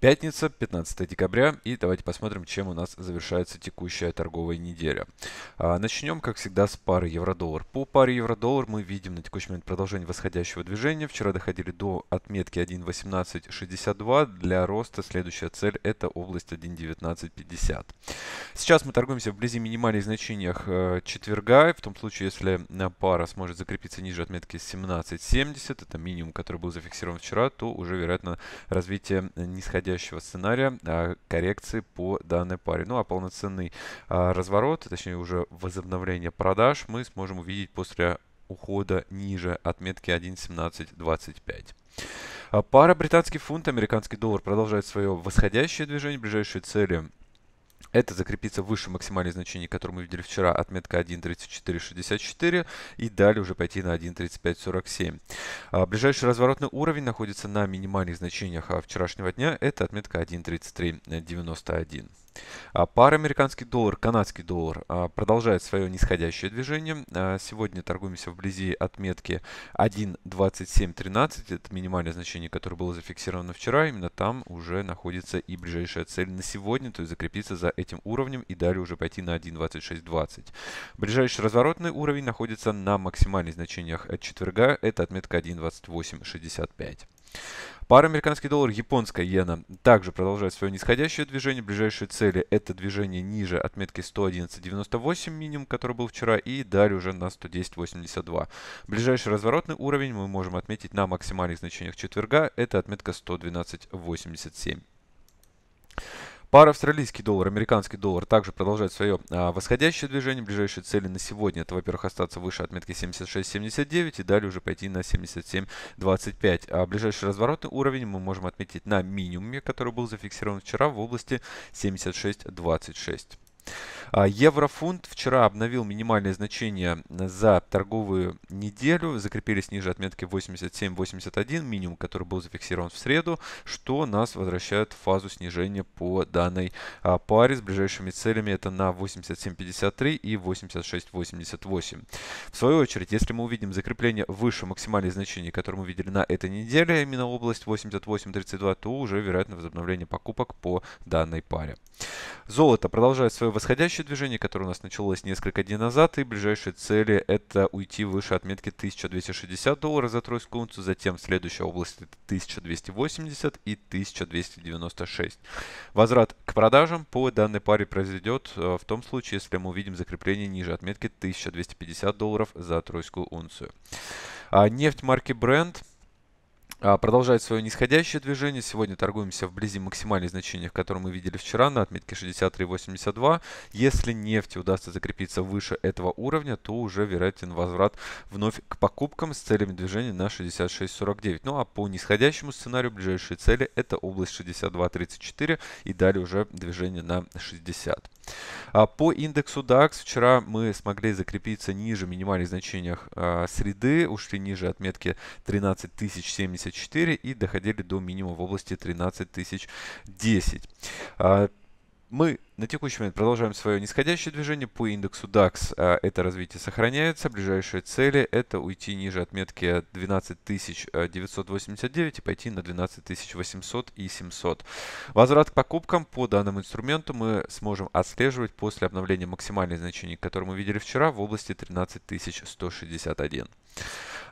Пятница, 15 декабря, и давайте посмотрим, чем у нас завершается текущая торговая неделя. А, начнем, как всегда, с пары евро-доллар. По паре евро-доллар мы видим на текущий момент продолжение восходящего движения. Вчера доходили до отметки 1.1862. Для роста следующая цель – это область 1.1950. Сейчас мы торгуемся вблизи минимальных значениях э, четверга. В том случае, если пара сможет закрепиться ниже отметки 17.70, это минимум, который был зафиксирован вчера, то уже, вероятно, развитие нисходящего подходящего сценария а, коррекции по данной паре. Ну а полноценный а, разворот, точнее уже возобновление продаж мы сможем увидеть после ухода ниже отметки 1.1725. А, пара британский фунт, американский доллар продолжает свое восходящее движение. Ближайшие цели это закрепится выше максимальных значений, которые мы видели вчера, отметка 1.3464 и далее уже пойти на 1.3547. А, ближайший разворотный уровень находится на минимальных значениях а, вчерашнего дня, это отметка 1.3391. А, Пара американский доллар, канадский доллар а, продолжает свое нисходящее движение. А, сегодня торгуемся вблизи отметки 1.2713. Это минимальное значение, которое было зафиксировано вчера. Именно там уже находится и ближайшая цель на сегодня, то есть закрепиться за этим уровнем и далее уже пойти на 1.2620. Ближайший разворотный уровень находится на максимальных значениях от четверга. Это отметка 1.2865. Пара американский доллар, японская иена также продолжает свое нисходящее движение. Ближайшие цели это движение ниже отметки 111.98 минимум, который был вчера, и далее уже на 110.82. Ближайший разворотный уровень мы можем отметить на максимальных значениях четверга, это отметка 112.87. Пара австралийский доллар, американский доллар также продолжает свое а, восходящее движение. Ближайшие цели на сегодня это, во-первых, остаться выше отметки 76.79 и далее уже пойти на 77.25. А ближайший разворотный уровень мы можем отметить на минимуме, который был зафиксирован вчера в области 76.26. А, Еврофунт вчера обновил минимальные значения за торговую неделю, закрепились ниже отметки 87-81, минимум, который был зафиксирован в среду, что нас возвращает в фазу снижения по данной а, паре с ближайшими целями это на 87, 53 и 86, 88. В свою очередь, если мы увидим закрепление выше максимальных значений, которые мы видели на этой неделе, именно область 88, 32, то уже вероятно возобновление покупок по данной паре. Золото продолжает свое восходящее движение, которое у нас началось несколько дней назад, и ближайшие цели это уйти выше отметки 1260 долларов за тройскую унцию, затем следующая область 1280 и 1296. Возврат к продажам по данной паре произойдет э, в том случае, если мы увидим закрепление ниже отметки 1250 долларов за тройскую унцию. А нефть марки Brent а, продолжает свое нисходящее движение. Сегодня торгуемся вблизи максимальных значений, которые мы видели вчера на отметке 63.82. Если нефть удастся закрепиться выше этого уровня, то уже вероятен возврат вновь к покупкам с целями движения на 66.49. Ну а по нисходящему сценарию ближайшие цели это область 62.34 и далее уже движение на 60. А, по индексу DAX вчера мы смогли закрепиться ниже минимальных значениях а, среды, ушли ниже отметки 13074 и доходили до минимума в области 13010. Мы на текущий момент продолжаем свое нисходящее движение по индексу DAX. А это развитие сохраняется. Ближайшие цели – это уйти ниже отметки 12989 э, и пойти на 12800 и 700. Возврат к покупкам по данному инструменту мы сможем отслеживать после обновления максимальных значений, которые мы видели вчера в области 13161.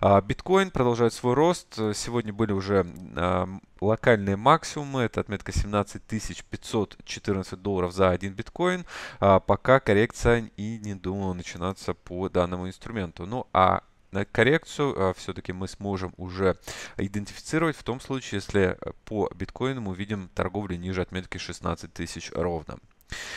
А, биткоин продолжает свой рост. Сегодня были уже а, локальные максимумы. Это отметка 17 514 долларов за один биткоин. А, пока коррекция и не думала начинаться по данному инструменту. Ну а коррекцию все-таки мы сможем уже идентифицировать в том случае, если э, по биткоину мы видим торговлю ниже отметки 16 тысяч ровно.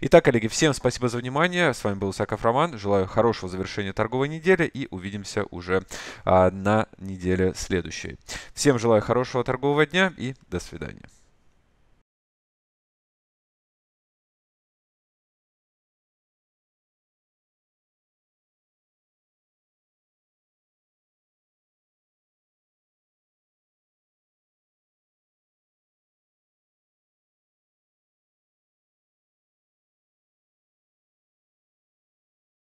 Итак, коллеги, всем спасибо за внимание. С вами был Исаков Роман. Желаю хорошего завершения торговой недели и увидимся уже а, на неделе следующей. Всем желаю хорошего торгового дня и до свидания.